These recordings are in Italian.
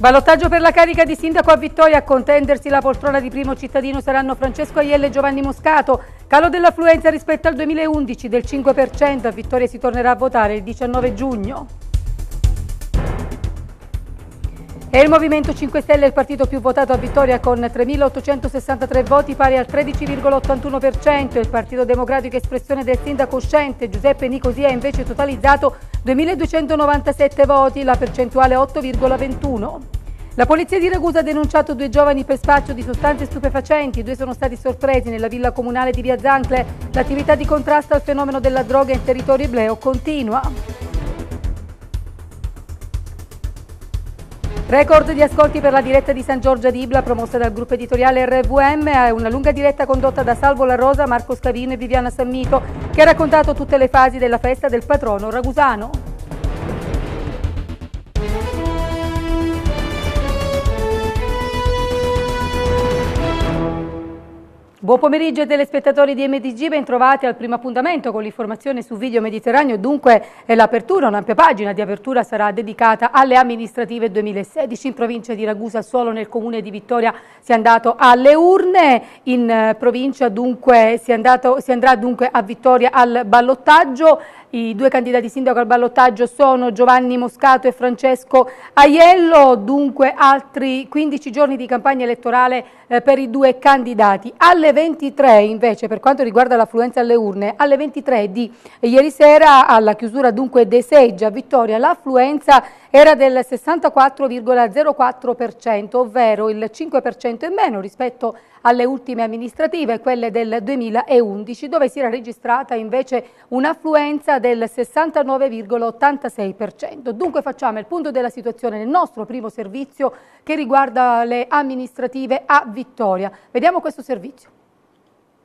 Ballottaggio per la carica di sindaco a Vittoria, a contendersi la poltrona di primo cittadino saranno Francesco Aiello e Giovanni Moscato. Calo dell'affluenza rispetto al 2011 del 5%, a Vittoria si tornerà a votare il 19 giugno. E il Movimento 5 Stelle è il partito più votato a vittoria con 3.863 voti pari al 13,81%. Il Partito Democratico espressione del sindaco uscente Giuseppe Nicosia ha invece totalizzato 2.297 voti, la percentuale 8,21%. La polizia di Ragusa ha denunciato due giovani per spaccio di sostanze stupefacenti, due sono stati sorpresi nella villa comunale di Via Zancle. L'attività di contrasto al fenomeno della droga in territorio ebleo continua. Record di ascolti per la diretta di San Giorgio di Ibla promossa dal gruppo editoriale RVM è una lunga diretta condotta da Salvo La Rosa, Marco Scavino e Viviana Sammito che ha raccontato tutte le fasi della festa del patrono ragusano. Buon pomeriggio ai telespettatori di MDG, ben trovati al primo appuntamento con l'informazione su Video Mediterraneo. Dunque l'apertura, un'ampia pagina di apertura sarà dedicata alle amministrative 2016 in provincia di Ragusa, solo nel comune di Vittoria si è andato alle urne, in eh, provincia dunque si, andato, si andrà dunque a Vittoria al ballottaggio i due candidati sindaco al ballottaggio sono Giovanni Moscato e Francesco Aiello, dunque altri 15 giorni di campagna elettorale eh, per i due candidati. Alle 23 invece, per quanto riguarda l'affluenza alle urne, alle 23 di ieri sera alla chiusura dunque dei seggi a Vittoria l'affluenza era del 64,04%, ovvero il 5% in meno rispetto alle ultime amministrative, quelle del 2011, dove si era registrata invece un'affluenza del 69,86%. Dunque facciamo il punto della situazione nel nostro primo servizio che riguarda le amministrative a Vittoria. Vediamo questo servizio.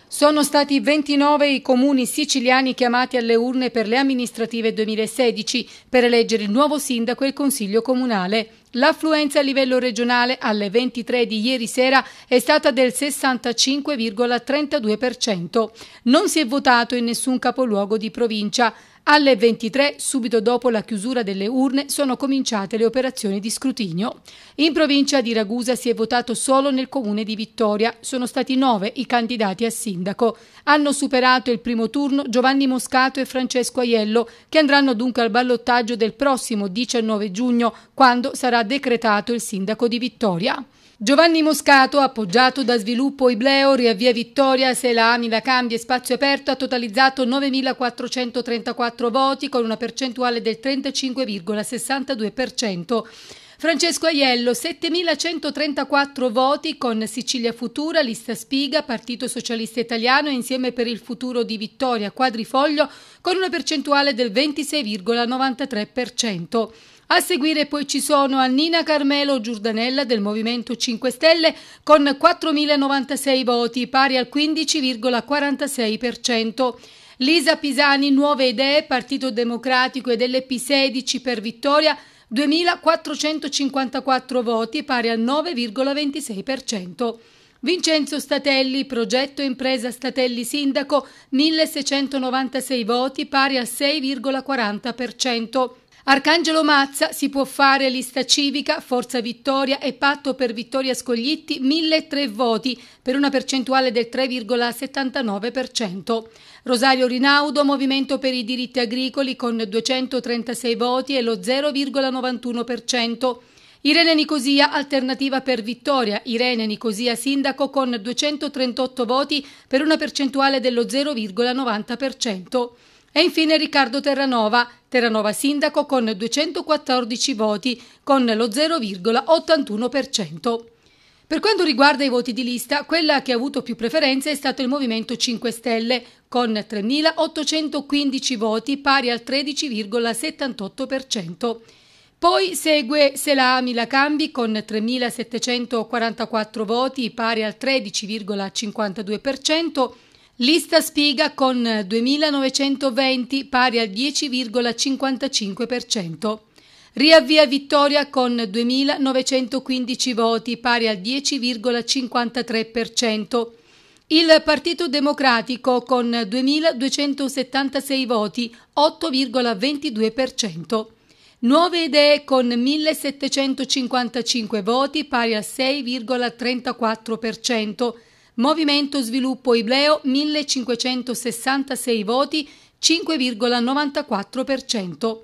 Sono stati 29 i comuni siciliani chiamati alle urne per le amministrative 2016 per eleggere il nuovo sindaco e il consiglio comunale. L'affluenza a livello regionale alle 23 di ieri sera è stata del 65,32%. Non si è votato in nessun capoluogo di provincia. Alle 23, subito dopo la chiusura delle urne, sono cominciate le operazioni di scrutinio. In provincia di Ragusa si è votato solo nel comune di Vittoria. Sono stati nove i candidati a sindaco. Hanno superato il primo turno Giovanni Moscato e Francesco Aiello, che andranno dunque al ballottaggio del prossimo 19 giugno, quando sarà decretato il sindaco di Vittoria. Giovanni Moscato, appoggiato da Sviluppo Ibleo, Riavvia Vittoria, Selami, La Cambia e Spazio Aperto, ha totalizzato 9.434 voti con una percentuale del 35,62%. Francesco Aiello, 7.134 voti con Sicilia Futura, Lista Spiga, Partito Socialista Italiano e Insieme per il Futuro di Vittoria, Quadrifoglio, con una percentuale del 26,93%. A seguire poi ci sono Annina Carmelo Giordanella del Movimento 5 Stelle con 4.096 voti, pari al 15,46%. Lisa Pisani, Nuove Idee, Partito Democratico ed LP16 per Vittoria, 2.454 voti, pari al 9,26%. Vincenzo Statelli, progetto impresa Statelli Sindaco, 1.696 voti, pari al 6,40%. Arcangelo Mazza si può fare lista civica, Forza Vittoria e Patto per Vittoria Scoglitti 1003 voti per una percentuale del 3,79%. Rosario Rinaudo, Movimento per i diritti agricoli con 236 voti e lo 0,91%. Irene Nicosia, Alternativa per Vittoria. Irene Nicosia, sindaco con 238 voti per una percentuale dello 0,90%. E infine Riccardo Terranova, Terranova sindaco con 214 voti, con lo 0,81%. Per quanto riguarda i voti di lista, quella che ha avuto più preferenze è stato il Movimento 5 Stelle, con 3.815 voti, pari al 13,78%. Poi segue Selami Lacambi con 3.744 voti, pari al 13,52%, Lista spiga con 2.920 pari al 10,55%. Riavvia Vittoria con 2.915 voti pari al 10,53%. Il Partito Democratico con 2.276 voti, 8,22%. Nuove idee con 1.755 voti pari al 6,34%. Movimento Sviluppo Ibleo 1566 voti, 5,94%.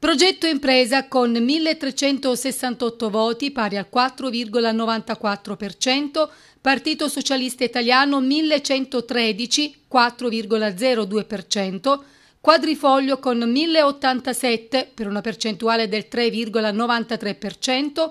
Progetto Impresa con 1368 voti pari al 4,94%, Partito Socialista Italiano 1113 4,02%, Quadrifoglio con 1087 per una percentuale del 3,93%,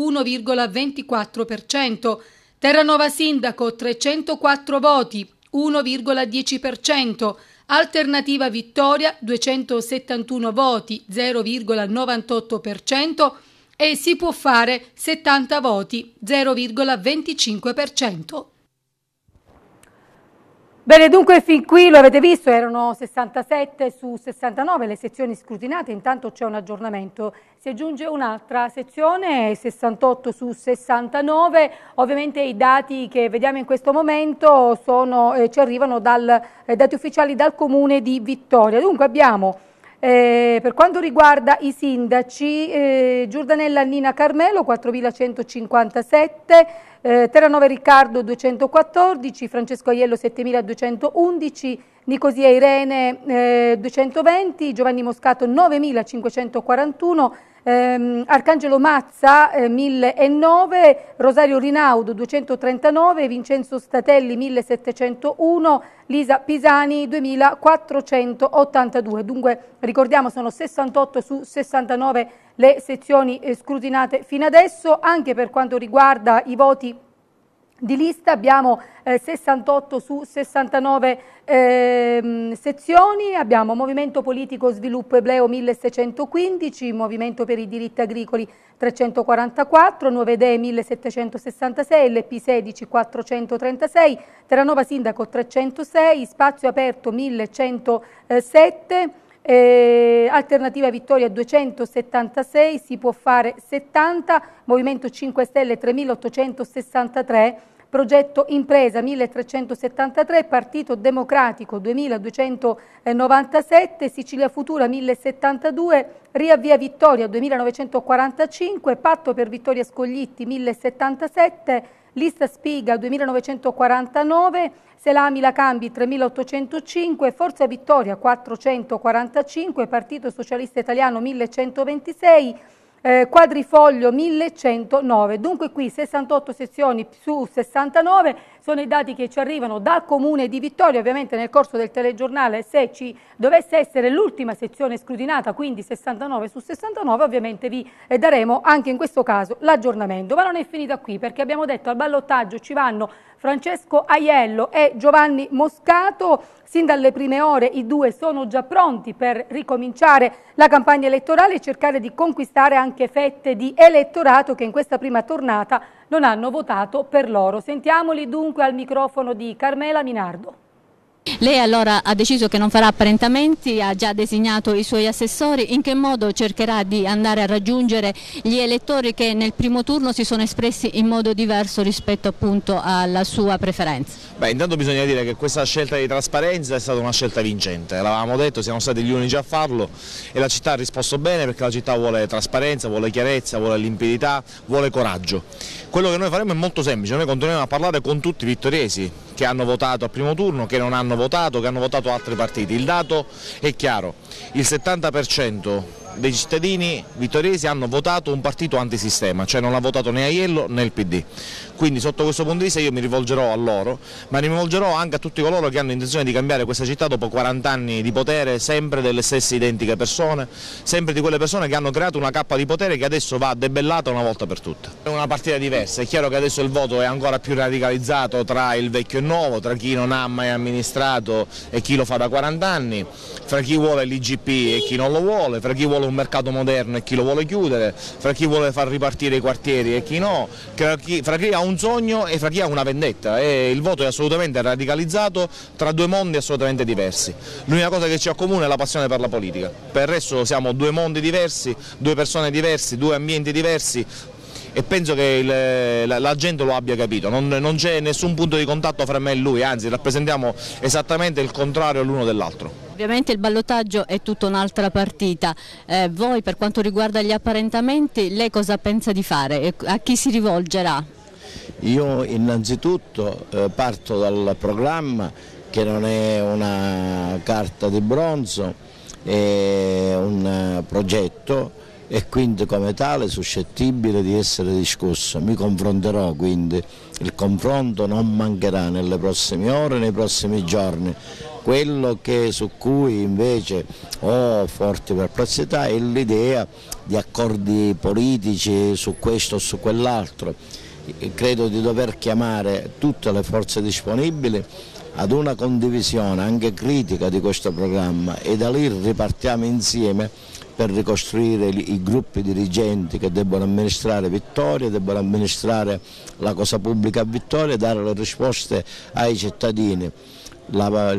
1,24%, Terranova Sindaco 304 voti 1,10%, Alternativa Vittoria 271 voti 0,98% e si può fare 70 voti 0,25%. Bene, dunque fin qui lo avete visto, erano 67 su 69 le sezioni scrutinate, intanto c'è un aggiornamento. Si aggiunge un'altra sezione, 68 su 69, ovviamente i dati che vediamo in questo momento sono, eh, ci arrivano dai eh, dati ufficiali dal Comune di Vittoria. Dunque abbiamo eh, per quanto riguarda i sindaci, eh, Giordanella Nina Carmelo 4157, eh, Terranova Riccardo 214, Francesco Aiello 7211, Nicosia Irene eh, 220, Giovanni Moscato 9541, Ehm, Arcangelo Mazza eh, 1009, Rosario Rinaudo 239, Vincenzo Statelli 1701, Lisa Pisani 2482. Dunque ricordiamo sono 68 su 69 le sezioni eh, scrutinate fino adesso, anche per quanto riguarda i voti di lista, abbiamo eh, 68 su 69 eh, sezioni, abbiamo Movimento Politico Sviluppo Ebleo 1615, Movimento per i diritti agricoli 344, Nuove Idee 1766, LP 16 436, Terranova Sindaco 306, Spazio Aperto 1107, eh, alternativa Vittoria 276, si può fare 70, Movimento 5 Stelle 3863, Progetto Impresa 1373, Partito Democratico 2297, Sicilia Futura 1072, Riavvia Vittoria 2945, Patto per Vittoria Scoglitti 1077, Lista Spiga 2949, Selami La Cambi 3805, Forza Vittoria 445, Partito Socialista Italiano 1126, eh, Quadrifoglio 1109. Dunque qui 68 sezioni su 69 sono i dati che ci arrivano dal Comune di Vittoria, ovviamente nel corso del telegiornale se ci dovesse essere l'ultima sezione scrutinata, quindi 69 su 69, ovviamente vi eh, daremo anche in questo caso l'aggiornamento. Ma non è finita qui perché abbiamo detto al ballottaggio ci vanno Francesco Aiello e Giovanni Moscato. Sin dalle prime ore i due sono già pronti per ricominciare la campagna elettorale e cercare di conquistare anche fette di elettorato che in questa prima tornata non hanno votato per loro. Sentiamoli dunque al microfono di Carmela Minardo. Lei allora ha deciso che non farà apparentamenti, ha già designato i suoi assessori, in che modo cercherà di andare a raggiungere gli elettori che nel primo turno si sono espressi in modo diverso rispetto appunto alla sua preferenza? Beh intanto bisogna dire che questa scelta di trasparenza è stata una scelta vincente, l'avevamo detto, siamo stati gli unici a farlo e la città ha risposto bene perché la città vuole trasparenza, vuole chiarezza, vuole limpidità, vuole coraggio. Quello che noi faremo è molto semplice, noi continueremo a parlare con tutti i vittoriesi che hanno votato al primo turno, che non hanno hanno votato, che hanno votato altri partiti. Il dato è chiaro, il 70% dei cittadini vittoriesi hanno votato un partito antisistema, cioè non ha votato né Aiello né il PD quindi sotto questo punto di vista io mi rivolgerò a loro, ma mi rivolgerò anche a tutti coloro che hanno intenzione di cambiare questa città dopo 40 anni di potere, sempre delle stesse identiche persone, sempre di quelle persone che hanno creato una cappa di potere che adesso va debellata una volta per tutte. È una partita diversa, è chiaro che adesso il voto è ancora più radicalizzato tra il vecchio e il nuovo, tra chi non ha mai amministrato e chi lo fa da 40 anni, fra chi vuole l'IGP e chi non lo vuole, fra chi vuole un mercato moderno e chi lo vuole chiudere, fra chi vuole far ripartire i quartieri e chi no, fra chi, fra chi ha un un sogno e fra chi ha una vendetta e il voto è assolutamente radicalizzato tra due mondi assolutamente diversi. L'unica cosa che ci ha comune è la passione per la politica, per il resto siamo due mondi diversi, due persone diverse, due ambienti diversi, e penso che il, la, la, gente lo abbia capito, non, non c'è nessun punto di contatto fra me e lui, anzi rappresentiamo esattamente il contrario l'uno dell'altro. Ovviamente il ballottaggio è tutta un'altra partita, eh, voi per quanto riguarda gli apparentamenti lei cosa pensa di fare, a chi si rivolgerà? Io innanzitutto eh, parto dal programma che non è una carta di bronzo, è un eh, progetto e quindi come tale suscettibile di essere discusso. Mi confronterò quindi, il confronto non mancherà nelle prossime ore, nei prossimi giorni. Quello che, su cui invece ho forti perplessità è l'idea di accordi politici su questo o su quell'altro credo di dover chiamare tutte le forze disponibili ad una condivisione anche critica di questo programma e da lì ripartiamo insieme per ricostruire i gruppi dirigenti che debbono amministrare Vittoria, debbono amministrare la cosa pubblica a Vittoria e dare le risposte ai cittadini. La, la,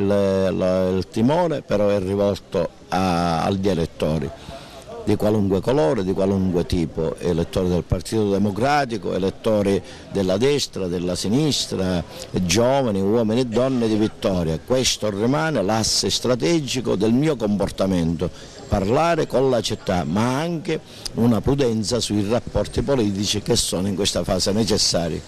la, il timore però è rivolto a, agli elettori di qualunque colore, di qualunque tipo, elettori del Partito Democratico, elettori della destra, della sinistra, giovani, uomini e donne di Vittoria. Questo rimane l'asse strategico del mio comportamento, parlare con la città, ma anche una prudenza sui rapporti politici che sono in questa fase necessari.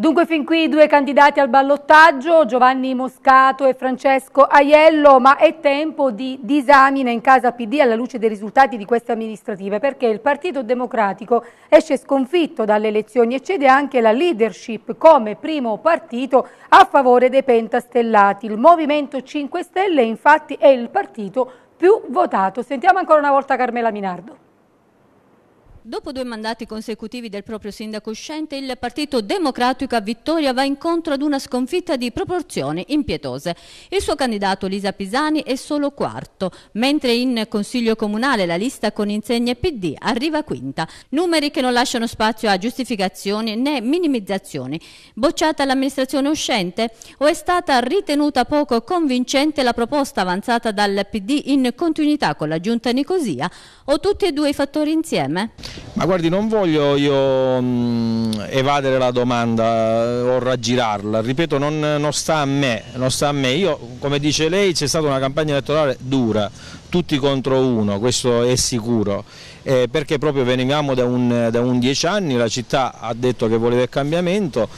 Dunque fin qui due candidati al ballottaggio, Giovanni Moscato e Francesco Aiello, ma è tempo di disamina in casa PD alla luce dei risultati di queste amministrative, perché il Partito Democratico esce sconfitto dalle elezioni e cede anche la leadership come primo partito a favore dei pentastellati. Il Movimento 5 Stelle infatti è il partito più votato. Sentiamo ancora una volta Carmela Minardo. Dopo due mandati consecutivi del proprio sindaco uscente, il Partito Democratico a Vittoria va incontro ad una sconfitta di proporzioni impietose. Il suo candidato Lisa Pisani è solo quarto, mentre in Consiglio Comunale la lista con insegne PD arriva quinta. Numeri che non lasciano spazio a giustificazioni né minimizzazioni. Bocciata l'amministrazione uscente o è stata ritenuta poco convincente la proposta avanzata dal PD in continuità con la giunta Nicosia o tutti e due i fattori insieme? Ma guardi, non voglio io mh, mm, evadere la domanda eh, o raggirarla, ripeto, non, non, sta a me, non sta a me. Io, come dice lei, c'è stata una campagna elettorale dura, tutti contro uno, questo è sicuro, eh, perché proprio venivamo da un, da un dieci anni, la città ha detto che voleva il cambiamento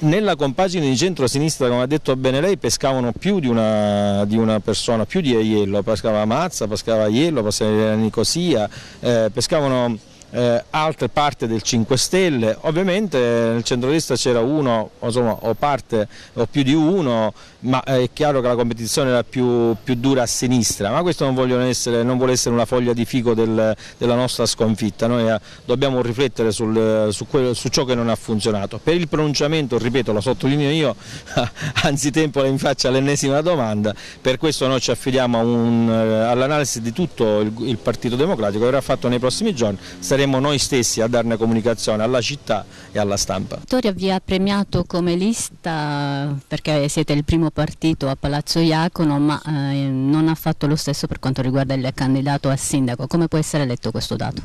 nella compagine di centro-sinistra, come ha detto bene lei, pescavano più di una, di una persona, più di Aiello, pescava Mazza, pescava Aiello, pescava Nicosia, eh, pescavano eh, altre parti del 5 Stelle, ovviamente eh, nel centrodestra c'era uno insomma, o parte o più di uno ma eh, è chiaro che la competizione era più, più dura a sinistra, ma questo non, essere, non, vuole essere una foglia di figo del, della nostra sconfitta, noi eh, dobbiamo riflettere sul, su, quello, su, ciò che non ha funzionato. Per il pronunciamento, ripeto, lo sottolineo io, anzitempo mi faccia l'ennesima domanda, per questo noi ci affidiamo eh, all'analisi di tutto il, il, Partito Democratico che verrà fatto nei prossimi giorni, saremo noi stessi a darne comunicazione alla città e alla stampa. Vittoria vi ha premiato come lista perché siete il primo partito a Palazzo Iacono ma eh, non ha fatto lo stesso per quanto riguarda il candidato a sindaco. Come può essere letto questo dato?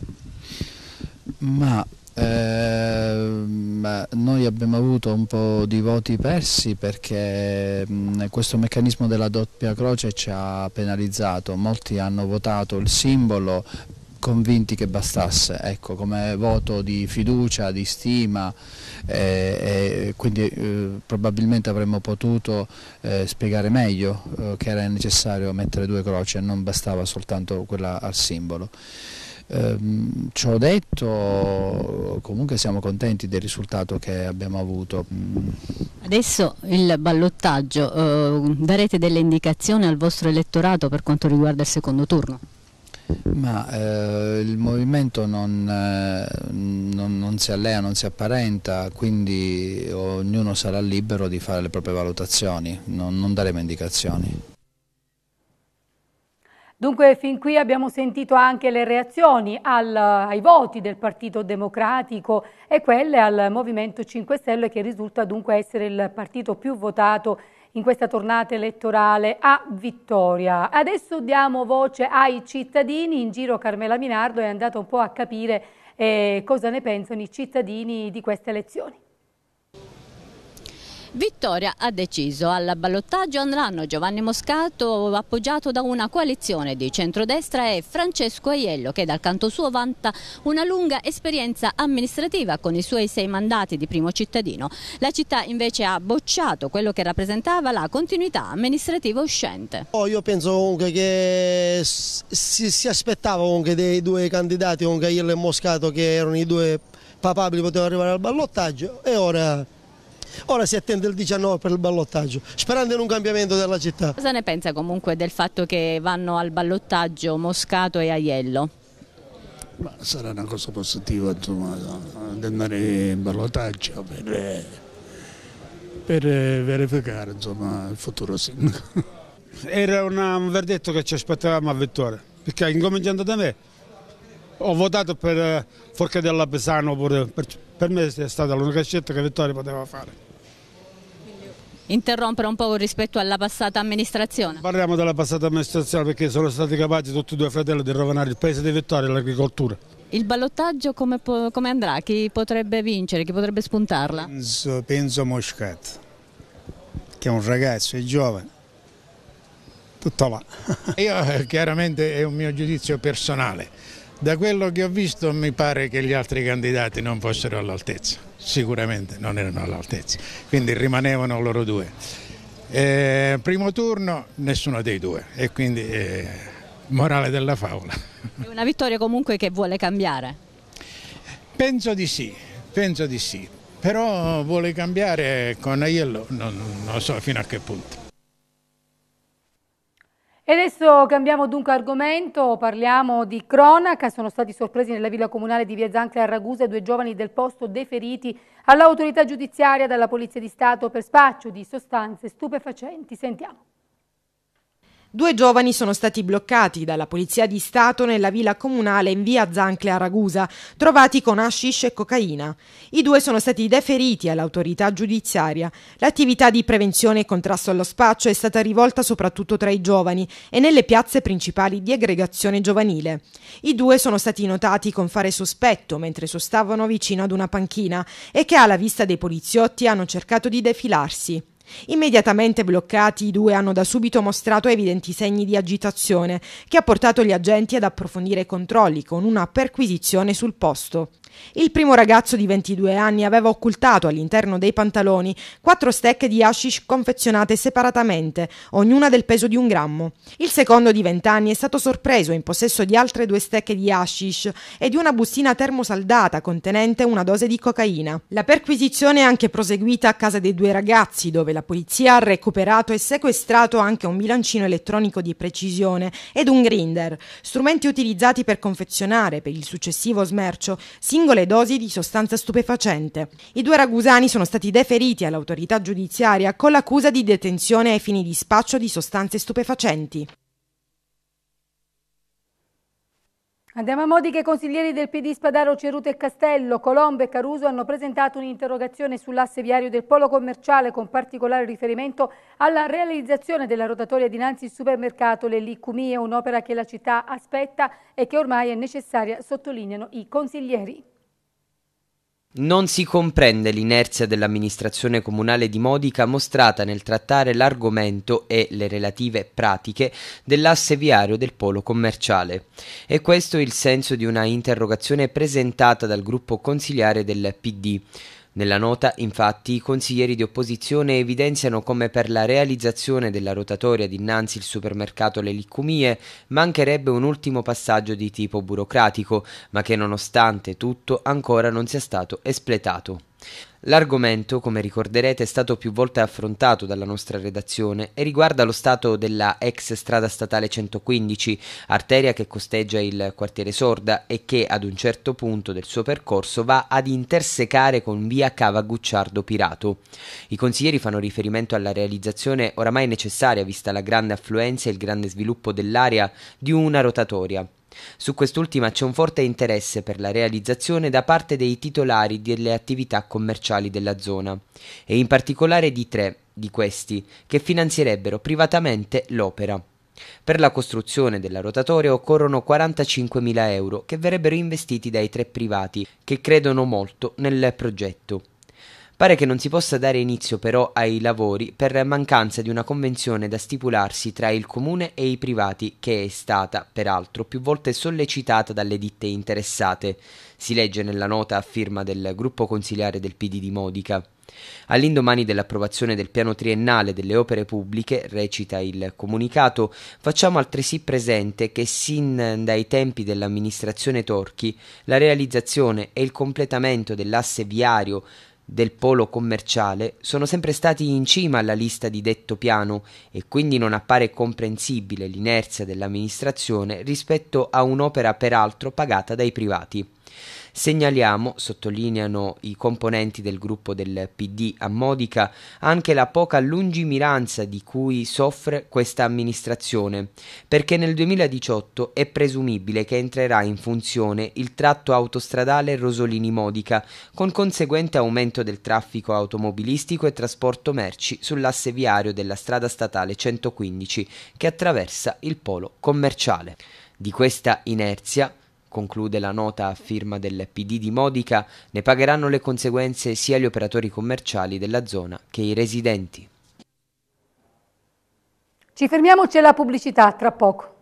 Ma eh, noi abbiamo avuto un po' di voti persi perché mh, questo meccanismo della doppia croce ci ha penalizzato, molti hanno votato il simbolo convinti che bastasse, ecco, come voto di fiducia, di stima, eh, eh quindi eh, probabilmente avremmo potuto eh, spiegare meglio eh, che era necessario mettere due croci e non bastava soltanto quella al simbolo. Ehm, ciò detto, comunque siamo contenti del risultato che abbiamo avuto. Adesso il ballottaggio, eh, darete delle indicazioni al vostro elettorato per quanto riguarda il secondo turno? Ma eh, il movimento non, eh, non, non, si allea, non si apparenta, quindi ognuno sarà libero di fare le proprie valutazioni, non, non daremo indicazioni. Dunque fin qui abbiamo sentito anche le reazioni al, ai voti del Partito Democratico e quelle al Movimento 5 Stelle che risulta dunque essere il partito più votato in in questa tornata elettorale a Vittoria. Adesso diamo voce ai cittadini, in giro Carmela Minardo è andata un po' a capire eh, cosa ne pensano i cittadini di queste elezioni. Vittoria ha deciso. Al ballottaggio andranno Giovanni Moscato appoggiato da una coalizione di centrodestra e Francesco Aiello che dal canto suo vanta una lunga esperienza amministrativa con i suoi sei mandati di primo cittadino. La città invece ha bocciato quello che rappresentava la continuità amministrativa uscente. Oh, io penso comunque che si, si aspettava comunque dei due candidati, comunque Aiello e Moscato che erano i due papabili potevano arrivare al ballottaggio e ora Ora si attende il 19 per il ballottaggio, sperando in un cambiamento della città. Cosa ne pensa comunque del fatto che vanno al ballottaggio Moscato e Aiello? Ma sarà una cosa positiva insomma, andare in ballottaggio per, per verificare insomma, il futuro sindaco. Era un verdetto che ci aspettavamo a Vittoria, perché incominciando da me ho votato per Forca della Pesano per per me è stata l'unica scelta che Vittorio poteva fare. Interrompere un po' rispetto alla passata amministrazione? Parliamo della passata amministrazione perché sono stati capaci tutti e due fratelli di rovinare il paese di Vittorio e l'agricoltura. Il ballottaggio come, come, andrà? Chi potrebbe vincere? Chi potrebbe spuntarla? Penso, penso Moscat, che è un ragazzo, è giovane, tutto là. Io eh, chiaramente è un mio giudizio personale da quello che ho visto mi pare che gli altri candidati non fossero all'altezza, sicuramente non erano all'altezza, quindi rimanevano loro due. Eh, primo turno nessuno dei due e quindi eh, morale della favola. È una vittoria comunque che vuole cambiare? Penso di sì, penso di sì, però vuole cambiare con Aiello non, non so fino a che punto. E adesso cambiamo dunque argomento, parliamo di cronaca. Sono stati sorpresi nella villa comunale di Via Zancre a Ragusa due giovani del posto deferiti all'autorità giudiziaria dalla Polizia di Stato per spaccio di sostanze stupefacenti. Sentiamo. Due giovani sono stati bloccati dalla Polizia di Stato nella villa comunale in via Zancle a Ragusa, trovati con hashish e cocaina. I due sono stati deferiti all'autorità giudiziaria. L'attività di prevenzione e contrasto allo spaccio è stata rivolta soprattutto tra i giovani e nelle piazze principali di aggregazione giovanile. I due sono stati notati con fare sospetto mentre sostavano vicino ad una panchina e che alla vista dei poliziotti hanno cercato di defilarsi. Immediatamente bloccati, i due hanno da subito mostrato evidenti segni di agitazione, che ha portato gli agenti ad approfondire i controlli con una perquisizione sul posto. Il primo ragazzo di 22 anni aveva occultato all'interno dei pantaloni quattro stecche di hashish confezionate separatamente, ognuna del peso di un grammo. Il secondo di 20 anni è stato sorpreso in possesso di altre due stecche di hashish e di una bustina termosaldata contenente una dose di cocaina. La perquisizione è anche proseguita a casa dei due ragazzi, dove la polizia ha recuperato e sequestrato anche un bilancino elettronico di precisione ed un grinder, strumenti utilizzati per confezionare per il successivo smercio sia singole dosi di sostanza stupefacente. I due ragusani sono stati deferiti all'autorità giudiziaria con l'accusa di detenzione ai fini di spaccio di sostanze stupefacenti. Andiamo a modi che i consiglieri del PD Spadaro, Ceruto e Castello, Colombo e Caruso hanno presentato un'interrogazione sull'asse viario del polo commerciale con particolare riferimento alla realizzazione della rotatoria dinanzi al supermercato Le un'opera che la città aspetta e che ormai è necessaria, sottolineano i consiglieri. Non si comprende l'inerzia dell'amministrazione comunale di Modica mostrata nel trattare l'argomento e le relative pratiche dell'asse viario del polo commerciale. E questo è il senso di una interrogazione presentata dal gruppo consigliare del PD. Nella nota, infatti, i consiglieri di opposizione evidenziano come per la realizzazione della rotatoria dinanzi il supermercato Le Liccumie mancherebbe un ultimo passaggio di tipo burocratico, ma che nonostante tutto ancora non sia stato espletato. L'argomento, come ricorderete, è stato più volte affrontato dalla nostra redazione e riguarda lo stato della ex strada statale 115, arteria che costeggia il quartiere Sorda e che ad un certo punto del suo percorso va ad intersecare con via Cava Gucciardo Pirato. I consiglieri fanno riferimento alla realizzazione oramai necessaria, vista la grande affluenza e il grande sviluppo dell'area, di una rotatoria. Su quest'ultima c'è un forte interesse per la realizzazione da parte dei titolari delle attività commerciali della zona, e in particolare di tre di questi, che finanzierebbero privatamente l'opera. Per la costruzione della rotatoria occorrono 45.000 euro che verrebbero investiti dai tre privati, che credono molto nel progetto. Pare che non si possa dare inizio però ai lavori per mancanza di una convenzione da stipularsi tra il comune e i privati che è stata, peraltro, più volte sollecitata dalle ditte interessate, si legge nella nota a firma del gruppo consiliare del PD di Modica. All'indomani dell'approvazione del piano triennale delle opere pubbliche, recita il comunicato, facciamo altresì presente che sin dai tempi dell'amministrazione Torchi la realizzazione e il completamento dell'asse viario del polo commerciale sono sempre stati in cima alla lista di detto piano e quindi non appare comprensibile l'inerzia dell'amministrazione rispetto a un'opera peraltro pagata dai privati. Segnaliamo, sottolineano i componenti del gruppo del PD a Modica, anche la poca lungimiranza di cui soffre questa amministrazione, perché nel 2018 è presumibile che entrerà in funzione il tratto autostradale Rosolini-Modica, con conseguente aumento del traffico automobilistico e trasporto merci sull'asse viario della strada statale 115 che attraversa il polo commerciale. Di questa inerzia Conclude la nota a firma del PD di Modica, ne pagheranno le conseguenze sia gli operatori commerciali della zona che i residenti. Ci fermiamoci alla pubblicità tra poco.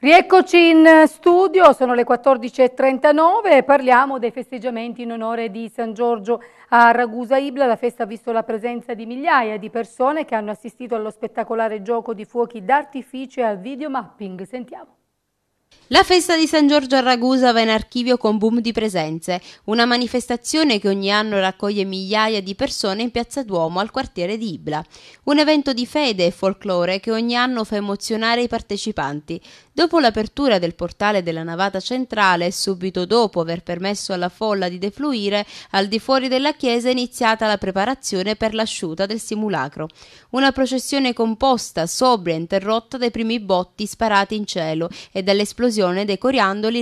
Rieccoci in eh, studio, sono le 14.39 e parliamo dei festeggiamenti in onore di San Giorgio a Ragusa Ibla. La festa ha visto la presenza di migliaia di persone che hanno assistito allo spettacolare gioco di fuochi d'artificio e al videomapping. Sentiamo. La festa di San Giorgio a Ragusa va in archivio con boom di presenze, una manifestazione che ogni anno raccoglie migliaia di persone in Piazza Duomo al quartiere di Ibla. Un evento di fede e folklore che ogni anno fa emozionare i partecipanti. Dopo l'apertura del portale della navata centrale subito dopo aver permesso alla folla di defluire, al di fuori della chiesa è iniziata la preparazione per l'asciuta del simulacro. Una processione composta, sobria, interrotta dai primi botti sparati in cielo e dalle l'esplosione dei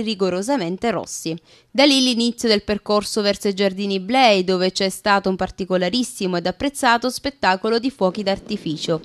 rigorosamente rossi. Da lì l'inizio del percorso verso i giardini Blei, dove c'è stato un particolarissimo ed apprezzato spettacolo di fuochi d'artificio.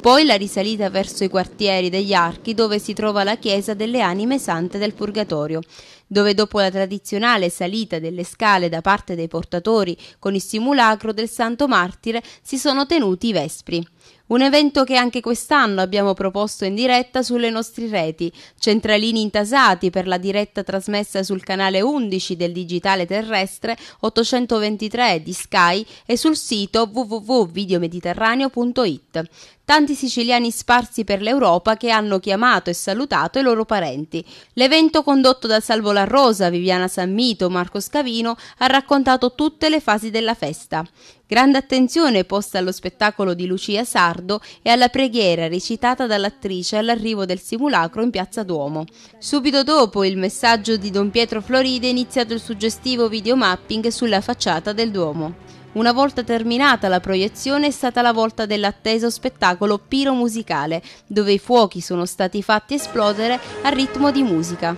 Poi la risalita verso i quartieri degli Archi, dove si trova la chiesa delle anime sante del Purgatorio, dove dopo la tradizionale salita delle scale da parte dei portatori con il simulacro del santo martire si sono tenuti i vespri. Un evento che anche quest'anno abbiamo proposto in diretta sulle nostre reti, centralini intasati per la diretta trasmessa sul canale 11 del digitale terrestre 823 di Sky e sul sito www.videomediterraneo.it tanti siciliani sparsi per l'Europa che hanno chiamato e salutato i loro parenti. L'evento condotto da Salvo La Rosa, Viviana Sammito, Marco Scavino ha raccontato tutte le fasi della festa. Grande attenzione posta allo spettacolo di Lucia Sardo e alla preghiera recitata dall'attrice all'arrivo del simulacro in Piazza Duomo. Subito dopo il messaggio di Don Pietro Floride è iniziato il suggestivo videomapping sulla facciata del Duomo. Una volta terminata la proiezione è stata la volta dell'atteso spettacolo piromusicale, dove i fuochi sono stati fatti esplodere a ritmo di musica.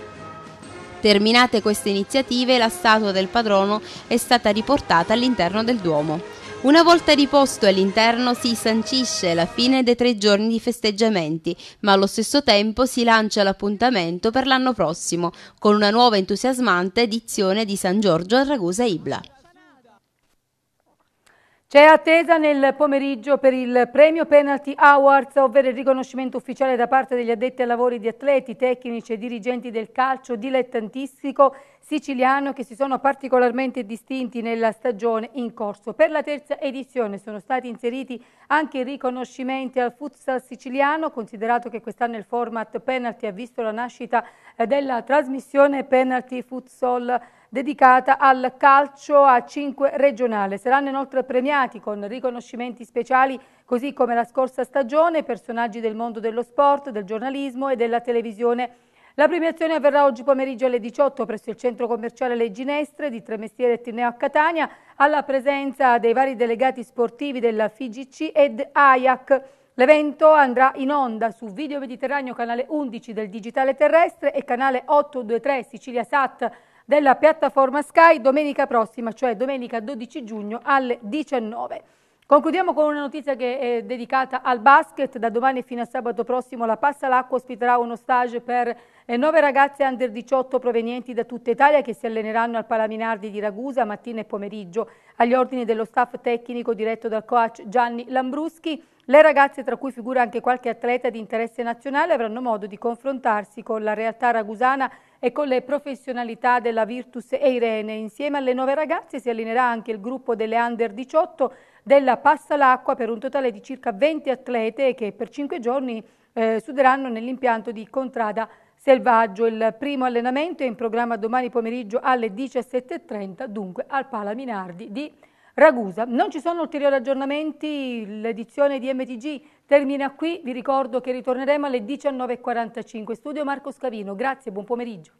Terminate queste iniziative, la statua del padrono è stata riportata all'interno del Duomo. Una volta riposto all'interno si sancisce la fine dei tre giorni di festeggiamenti, ma allo stesso tempo si lancia l'appuntamento per l'anno prossimo, con una nuova entusiasmante edizione di San Giorgio a Ragusa Ibla. C'è attesa nel pomeriggio per il premio Penalty Awards, ovvero il riconoscimento ufficiale da parte degli addetti ai lavori di atleti, tecnici e dirigenti del calcio dilettantistico siciliano che si sono particolarmente distinti nella stagione in corso. Per la terza edizione sono stati inseriti anche riconoscimenti al futsal siciliano, considerato che quest'anno il format penalty ha visto la nascita eh, della trasmissione penalty futsal dedicata al calcio a 5 regionale. Saranno inoltre premiati con riconoscimenti speciali così come la scorsa stagione personaggi del mondo dello sport, del giornalismo e della televisione. La premiazione avverrà oggi pomeriggio alle 18 presso il centro commerciale Le Ginestre di Tremestiere e Tineo a Catania alla presenza dei vari delegati sportivi della FIGC ed AIAC. L'evento andrà in onda su Video Mediterraneo canale 11 del Digitale Terrestre e canale 823 Sicilia Sat della piattaforma Sky domenica prossima, cioè domenica 12 giugno alle 19. Concludiamo con una notizia che è dedicata al basket. Da domani fino a sabato prossimo la Passa l'Acqua ospiterà uno stage per eh, nove ragazze under 18 provenienti da tutta Italia che si alleneranno al Palaminardi di Ragusa mattina e pomeriggio. Agli ordini dello staff tecnico diretto dal coach Gianni Lambruschi, le ragazze, tra cui figura anche qualche atleta di interesse nazionale, avranno modo di confrontarsi con la realtà ragusana e con le professionalità della Virtus e Irene. Insieme alle nove ragazze si allinerà anche il gruppo delle Under 18 della Passa l'Acqua per un totale di circa 20 atlete che per cinque giorni eh, suderanno nell'impianto di Contrada Selvaggio. Il primo allenamento è in programma domani pomeriggio alle 17.30, dunque al Pala Minardi di Ragusa. Non ci sono ulteriori aggiornamenti, l'edizione di MTG Termina qui, vi ricordo che ritorneremo alle 19.45. Studio Marco Scavino, grazie, buon pomeriggio.